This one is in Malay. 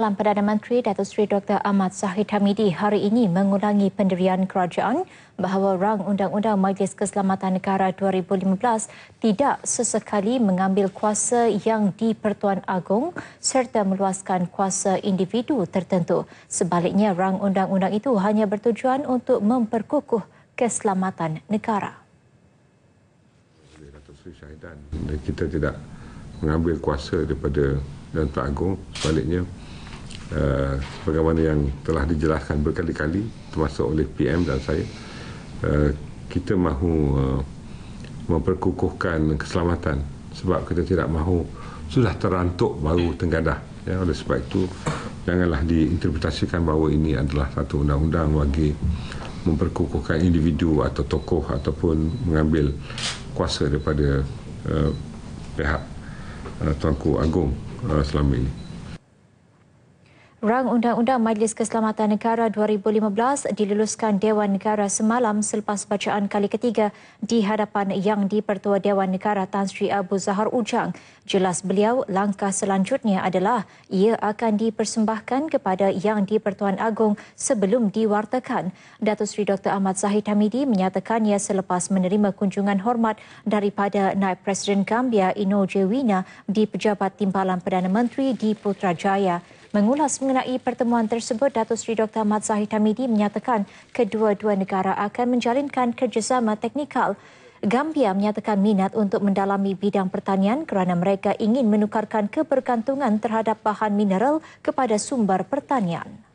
Dalam Perdana Menteri Datuk Seri Dr. Ahmad Zahid Hamidi hari ini mengulangi pendirian kerajaan bahawa rang Undang-Undang Majlis Keselamatan Negara 2015 tidak sesekali mengambil kuasa yang di-Pertuan Agong serta meluaskan kuasa individu tertentu. Sebaliknya, rang Undang-Undang itu hanya bertujuan untuk memperkukuh keselamatan negara. Datuk Seri Syahidan, kita tidak mengambil kuasa daripada Datuk Agong sebaliknya uh, eh, bagaimana yang telah dijelaskan berkali-kali termasuk oleh PM dan saya uh, kita mahu uh, memperkukuhkan keselamatan sebab kita tidak mahu sudah terantuk baru tenggadah ya oleh sebab itu janganlah diinterpretasikan bahawa ini adalah satu undang-undang bagi memperkukuhkan individu atau tokoh ataupun mengambil kuasa daripada uh, pihak uh, Tuanku Agung uh, selama ini. Rang Undang-Undang Majlis Keselamatan Negara 2015 diluluskan Dewan Negara semalam selepas bacaan kali ketiga di hadapan Yang di-Pertua Dewan Negara Tan Sri Abu Zahar Ujang. Jelas beliau, langkah selanjutnya adalah ia akan dipersembahkan kepada Yang di-Pertuan Agong sebelum diwartakan. Datuk Sri Dr. Ahmad Zahid Hamidi menyatakannya selepas menerima kunjungan hormat daripada Naib Presiden Gambia Ino Jewina di Pejabat Timbalan Perdana Menteri di Putrajaya. Mengulas mengenai pertemuan tersebut, Datuk Seri Dr. Mat Zahid Hamidi menyatakan kedua-dua negara akan menjalinkan kerjasama teknikal. Gambia menyatakan minat untuk mendalami bidang pertanian kerana mereka ingin menukarkan kebergantungan terhadap bahan mineral kepada sumber pertanian.